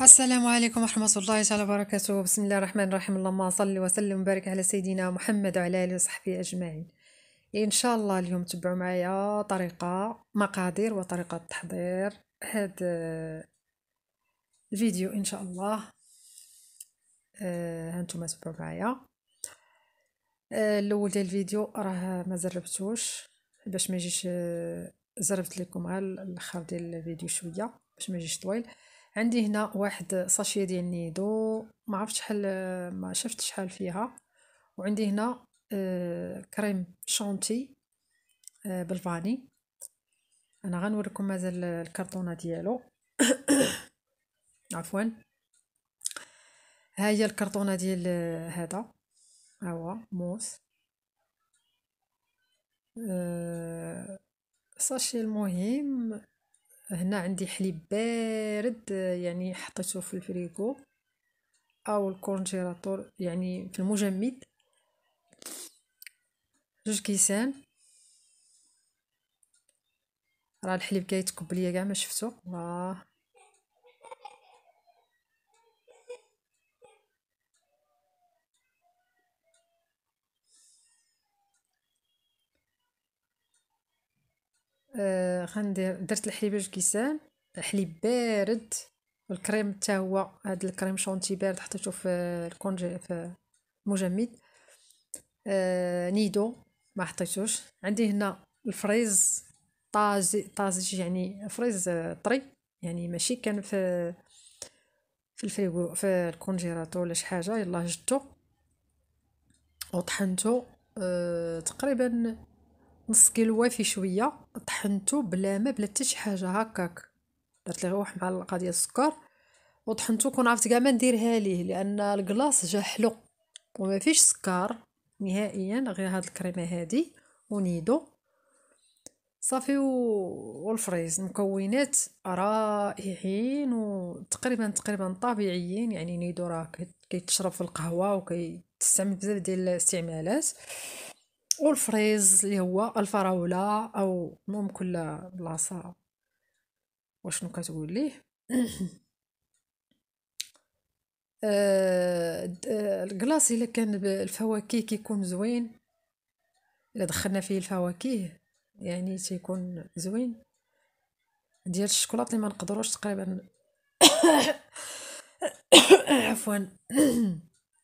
السلام عليكم ورحمة الله تعالى وبركاته بسم الله الرحمن الرحيم اللهم صل وسلم وبارك على سيدنا محمد وعلى آله وصحبه أجمعين إن شاء الله اليوم تبعوا معايا طريقة مقادير وطريقة تحضير هذا آه، الفيديو إن شاء الله آه، هانتوما تبعوا معايا آه، الأول ديال الفيديو راه ما زربتوش باش ما يجيش زربت لكم غير الاخر ديال الفيديو شويه باش ما يجيش طويل عندي هنا واحد صاشيه ديال نيدو ما عرفتش شحال ما شفت شحال فيها وعندي هنا آه، كريم شونتي آه، بالفاني انا غنوريكم مازال الكرتونه ديالو عفوا ها هي الكرتونه ديال آه، هذا ها هو موس صاشي المهم هنا عندي حليب بارد يعني حطيته في الفريكو او الكونجيراتور يعني في المجمد جوج كيسان راه الحليب كيتكب ليا كاع ما شفتو الله آه، غندير درت الحليب جوج كيسان حليب بارد والكريم حتى هو هذا الكريم شونتي بارد حطيته في الكونجي في المجمد آه نيدو ما حطيتوش عندي هنا الفريز طازي طازج يعني فريز آه، طري يعني ماشي كان في في الفريغو في الكونجيراتو ولا شي حاجه يلا جدته وطحنته أه تقريبا نص كيلو في شويه طحنته بلا ما بلا حتى شي حاجه هكاك درت ليه واحد معلقه ديال السكر وطحنته كون عرفت كاع ما نديرها ليه لان الكلاص جا حلو وما فيش سكر نهائيا غير هاد الكريمه هادي ونيدو صافي و... والفريز مكونات رائعين وتقريبا تقريبا طبيعيين يعني نيدو راه كيتشرب في القهوه وكيتستعمل بزاف ديال الاستعمالات والفريز اللي هو الفراوله او المهم كل بلاصه واشنو كتقول ليه آه الكلاص الا كان الفواكه كيكون زوين الا دخلنا فيه الفواكه يعني تيكون زوين ديال الشوكولاط اللي ما نقدروش تقريبا عفوا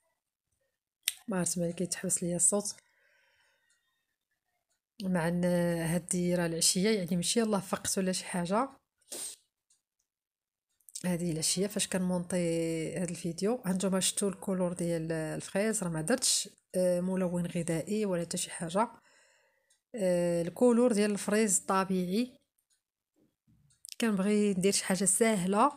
ما عرفت ملي كيتحبس ليا الصوت مع ان هادي راه العشيه يعني ماشي الله فقت ولا شي حاجه هذه العشيه فاش كنمونطي هذا الفيديو هانتوما شفتوا الكولور ديال الفريز راه ما درتش آه، ملون غذائي ولا حتى شي حاجه آه، الكولور ديال الفريز طبيعي كنبغي ندير شي حاجه سهله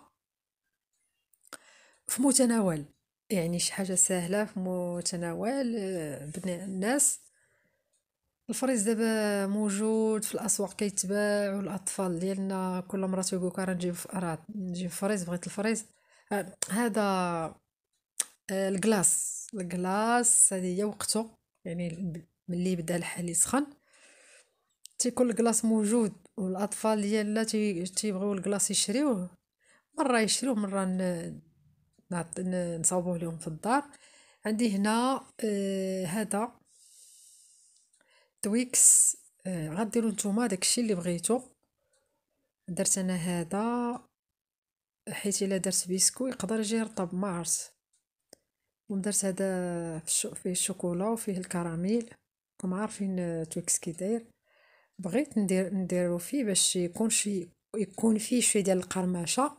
في متناول يعني شي حاجه سهله في متناول آه، الناس الفريز دابا موجود في الاسواق كيتباع والاطفال ديالنا كل مره تيقولك راه نجيب راه نجيب فريز بغيت الفريز آه، هذا الكلاص آه، الكلاص هذه هي وقته يعني ملي بدا الحال يسخن تيكون الكلاص موجود والاطفال ديالنا تيبغيو الكلاص يشريوه مره يشريوه مره نصاوبوه لهم في الدار عندي هنا آه هذا تويكس آه، غديروا نتوما داكشي اللي بغيتو درت انا هذا حيت الا درت بيسكو يقدر يجي رطب ما عرفت ودرت هذا فيه الشوكولا وفيه الكراميل راكم عارفين آه، تويكس كي داير بغيت ندير نديرو فيه باش يكون شي يكون فيه شويه ديال القرمشه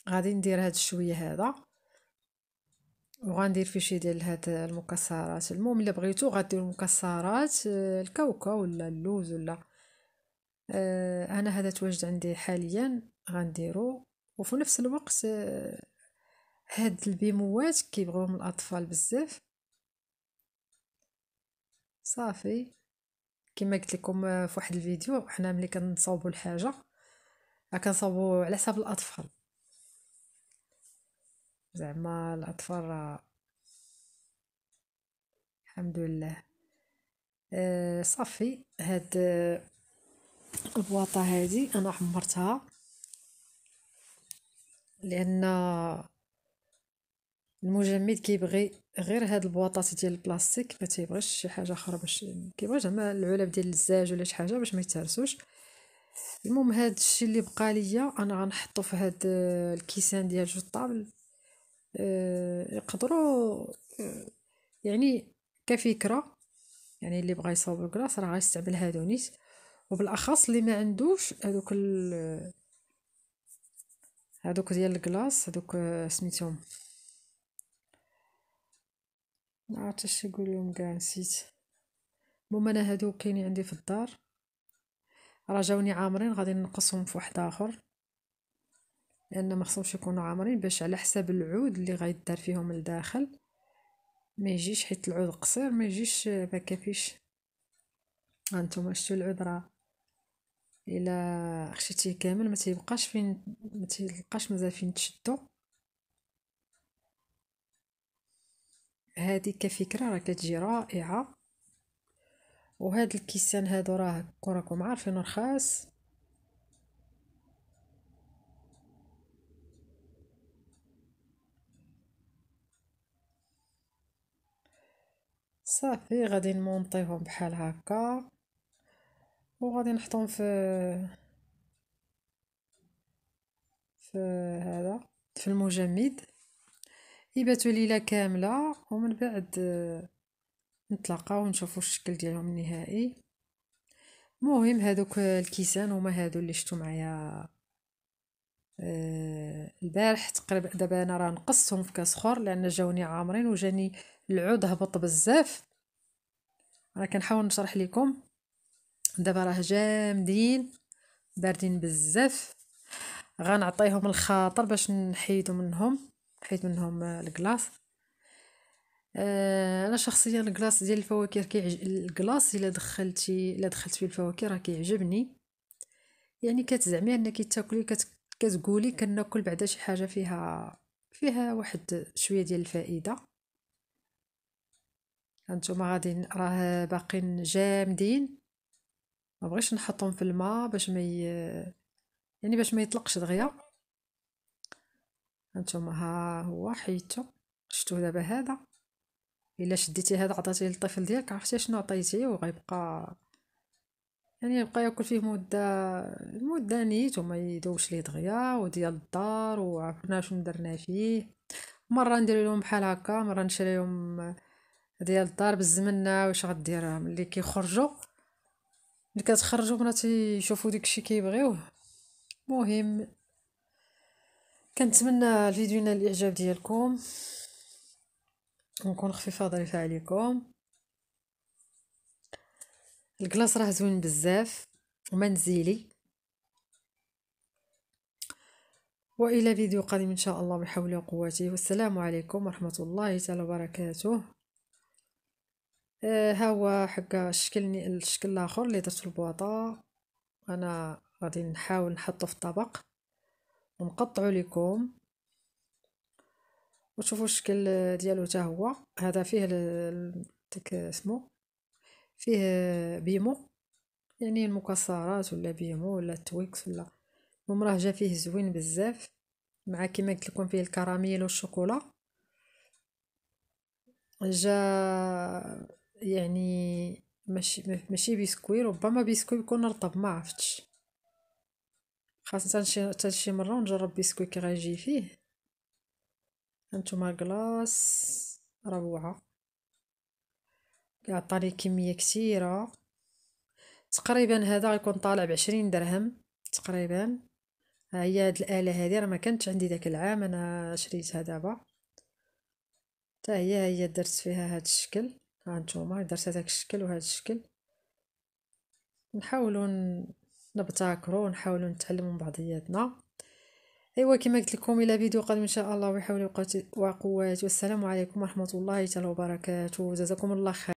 غادي ندير هاد الشويه هذا وغندير في شي ديال هاد المكسرات المهم الا بغيتو غديرو مكسرات الكاوكا آه، ولا اللوز ولا آه، انا هذا تواجد عندي حاليا غنديرو وفي نفس الوقت آه، هاد البيموات كيبغيوهم الاطفال بزاف صافي كما قلت لكم في واحد الفيديو حنا ملي كنصاوبوا الحاجه كنصاوبوا على حساب الاطفال زعما الأطفال راه الحمد لله أه صافي هاد آه، البواطة هادي أنا حمرتها لأن المجمد كيبغي غير هاد البواطات ديال البلاستيك ما تيبغيش شي حاجه اخرى باش كيبغي زعما العلب ديال الزاج ولا شي حاجه باش ما يتهرسوش المهم هاد الشيء اللي بقى ليا انا غنحطو في هاد آه، الكيسان ديال جوج طابل آه، يقدروا آه، يعني كفكره يعني اللي بغى يصاوب الكلاص راه غيستعمل هادو نيت وبالاخص اللي ما عندوش هذوك هادوك هذوك ديال الكلاص هذوك آه، سميتهم ما عرفتش اش نقول لهم كاع نسيت المهم انا هادو كاينين عندي في الدار راه جاوني عامرين غادي نقصهم في واحد اخر لان ما خصهمش يكونوا عامرين باش على حساب العود اللي غيدار فيهم لداخل ما يجيش حيت العود قصير ما يجيش ما كافيش هانتوما شتو العود راه الا خشيتيه كامل ما تيبقاش فين ما تلقاش مازال فين تشدو هذه كفكره راه كتجي رائعه وهذا الكيسان هادو راه راكم عارفين رخاص صافي غادي نمونطيهم بحال هكا وغادي نحطهم في في هذا في المجمد يباتوا ليله كامله ومن بعد نتلاقاو ونشوفوا الشكل ديالهم النهائي مهم هذوك الكيسان هما هادو اللي شفتو معايا آه، البارح تقريبا دابا انا راه نقصتهم في كاس خور لان جاوني عامرين وجاني العود هبط بزاف راه كنحاول نشرح لكم دابا راه جامدين باردين بزاف غنعطيهم الخاطر باش نحيدو منهم نحيد منهم الكلاص آه، انا شخصيا الكلاص ديال الفواكه كيعجب الكلاص الا دخلتي الا دخلت فيه الفواكه راه كيعجبني يعني كتزعمي انك تاكلي كت... كتقولي كناكل بعدا شي حاجه فيها فيها واحد شويه ديال الفائده هانتوما غادي راه باقين جامدين ما بغيتش نحطهم في الماء باش ما ي... يعني باش ما يطلقش دغيا هانتوما ها هو حيدتو شتو دابا هذا الا شديتي هذا عطاتيه للطفل ديالك عرفتي شنو عطيتيه وغيبقى يعني يبقى ياكل فيه مده مده نيت وما يدوش ليه دغيا وديال الدار وعرفنا شنو درنا فيه مره ندير لهم بحال هكا مره نشري لهم ديال الدار بالزمن واش غدير ملي كيخرجوا ملي كتخرجوا بناتي يشوفوا داكشي كيبغيوه مهم كنتمنى الفيديو ينال الاعجاب ديالكم ونكون خفيفه ظريفه عليكم الكلاص راه زوين بزاف ومنزلي والى فيديو قادم ان شاء الله بحول قوتي والسلام عليكم ورحمه الله تعالى وبركاته آه، ها هو حق الشكل الشكل الاخر اللي درت البواطه انا غادي نحاول نحطه في الطبق ونقطعو لكم وتشوفوا الشكل ديالو حتى هو هذا فيه ديك اسمو فيه بيمو يعني المكسرات ولا بيمو ولا التويكس ولا المهم راه جا فيه زوين بزاف مع كيما قلت لكم فيه الكراميل والشوكولا جا يعني ماشي ماشي بيسكوي ربما بيسكوي يكون رطب ما عرفتش خاصة شي حتى شي مره ونجرب بيسكوي كي غيجي فيه هانتوما كلاص روعه عطاني كميه كثيره تقريبا هذا غيكون طالع بعشرين درهم تقريبا ها هي هاد الاله هادي راه ما كانتش عندي داك العام انا شريتها دابا حتى هي هي درت فيها هاد الشكل هانتوما درت هذاك الشكل وهذا الشكل نحاولوا نبتكروا نحاولوا نتعلموا من بعضياتنا ايوا كما قلت لكم الى فيديو قادم ان شاء الله وحول وقوات والسلام عليكم ورحمه الله تعالى وبركاته جزاكم الله خير